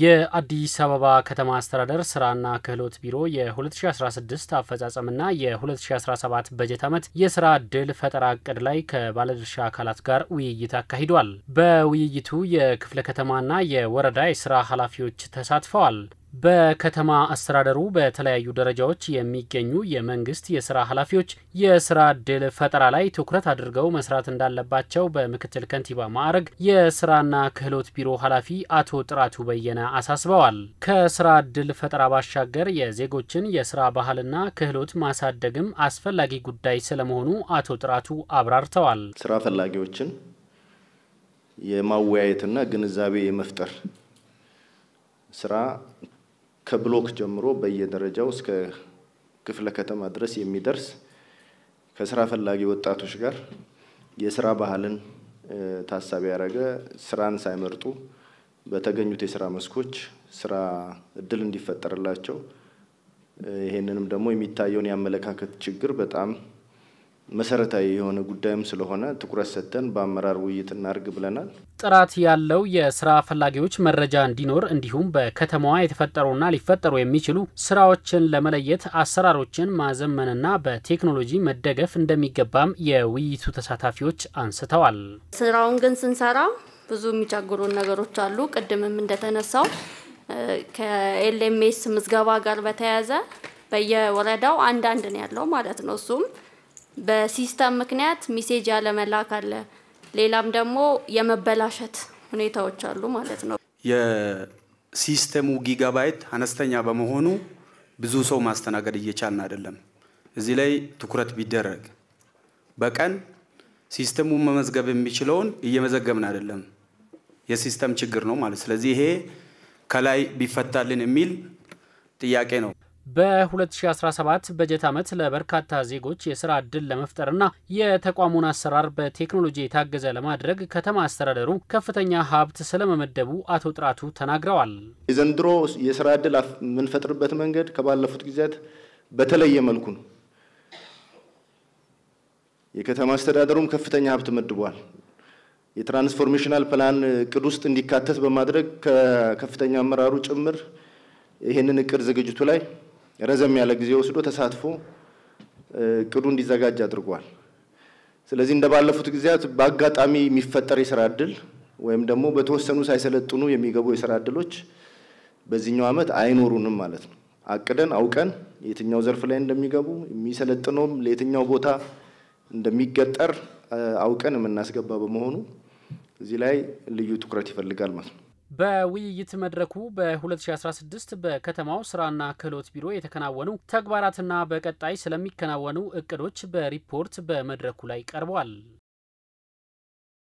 የአዲስ አበባ ከተማ አስተዳደር ስራና ክህሎት ቢሮ የ2016 አፈጻጸምና የ2017 በጀት ዓመት የስራ ዕድል ፈጠራ እቅድ ላይ ከባለድርሻ አካላት ጋር ውይይት አካሂዷል። በውይይቱ የክፍለ ከተማና የወረዳ የስራ ኃላፊዎች ተሳትፈዋል። በከተማ አስተዳደሩ በተለያዩ ደረጃዎች የሚገኙ የመንግስት የስራ ኃላፊዎች የስራ እድል ፈጠራ ላይ ትኩረት አድርገው መስራት እንዳለባቸው በምክትል ከንቲባ ማዕረግ የስራና ክህሎት ቢሮ ኃላፊ አቶ ጥራቱ በየነ አሳስበዋል። ከስራ እድል ፈጠራ ባሻገር የዜጎችን የስራ ባህልና ክህሎት ማሳደግም አስፈላጊ ጉዳይ ስለመሆኑ አቶ ጥራቱ አብራርተዋል። ስራ ፈላጊዎችን የማወያየትና ግንዛቤ የመፍጠር ስራ ከብሎክ ጀምሮ በየደረጃው እስከ ክፍለ ከተማ ድረስ የሚደርስ ከስራ ፈላጊ ወጣቶች ጋር የስራ ባህልን ታሳቢ ያደረገ ስራን ሳይመርጡ በተገኙት የስራ መስኮች ስራ እድል እንዲፈጠርላቸው ይህንንም ደግሞ የሚታየውን የአመለካከት ችግር በጣም መሰረታዊ የሆነ ጉዳይም ስለሆነ ትኩረት ሰጥተን በአመራር ውይይት እናርግ ብለናል። ጥራት ያለው የስራ ፈላጊዎች መረጃ እንዲኖር እንዲሁም በከተማዋ የተፈጠሩና ሊፈጠሩ የሚችሉ ስራዎችን ለመለየት አሰራሮችን ማዘመንና በቴክኖሎጂ መደገፍ እንደሚገባም የውይይቱ ተሳታፊዎች አንስተዋል። ስራውን ግን ስንሰራ ብዙ የሚቸግሩን ነገሮች አሉ። ቅድምም እንደተነሳው ከኤልኤምኤስ ምዝገባ ጋር በተያያዘ በየወረዳው አንዳንድ ነው ያለው ማለት ነው እሱም በሲስተም ምክንያት ሚሴጅ ያለመላክ አለ። ሌላም ደግሞ የመበላሸት ሁኔታዎች አሉ ማለት ነው። የሲስተሙ ጊጋባይት አነስተኛ በመሆኑ ብዙ ሰው ማስተናገድ እየቻልን አይደለም። እዚህ ላይ ትኩረት ቢደረግ በቀን ሲስተሙ መመዝገብ የሚችለውን እየመዘገብን አይደለም። የሲስተም ችግር ነው ማለት። ስለዚህ ይሄ ከላይ ቢፈታልን የሚል ጥያቄ ነው። በ2017 በጀት ዓመት ለበርካታ ዜጎች የስራ ዕድል ለመፍጠርና የተቋሙን አሰራር በቴክኖሎጂ የታገዘ ለማድረግ ከተማ አስተዳደሩ ከፍተኛ ሀብት ስለመመደቡ አቶ ጥራቱ ተናግረዋል። የዘንድሮ የስራ ዕድል የምንፈጥርበት መንገድ ከባለፉት ጊዜያት በተለየ መልኩ ነው። የከተማ አስተዳደሩም ከፍተኛ ሀብት መድቧል። የትራንስፎርሜሽናል ፕላን እቅድ ውስጥ እንዲካተት በማድረግ ከከፍተኛ አመራሩ ጭምር ይህንን እቅድ ዝግጅቱ ላይ ረዘም ያለ ጊዜ ወስዶ ተሳትፎ እቅዱ እንዲዘጋጅ አድርጓል። ስለዚህ እንደ ባለፉት ጊዜያት በአጋጣሚ የሚፈጠር የስራ እድል ወይም ደግሞ በተወሰኑ ሳይሰለጥኑ የሚገቡ የስራ እድሎች በዚህኛው ዓመት አይኖሩንም ማለት ነው። አቅደን አውቀን የትኛው ዘርፍ ላይ እንደሚገቡ የሚሰለጥነውም ለየትኛው ቦታ እንደሚገጠር አውቀን የምናስገባ በመሆኑ እዚህ ላይ ልዩ ትኩረት ይፈልጋል ማለት ነው። በውይይት መድረኩ በ2016 በከተማው ስራና ክህሎት ቢሮ የተከናወኑ ተግባራትና በቀጣይ ስለሚከናወኑ እቅዶች በሪፖርት በመድረኩ ላይ ቀርቧል።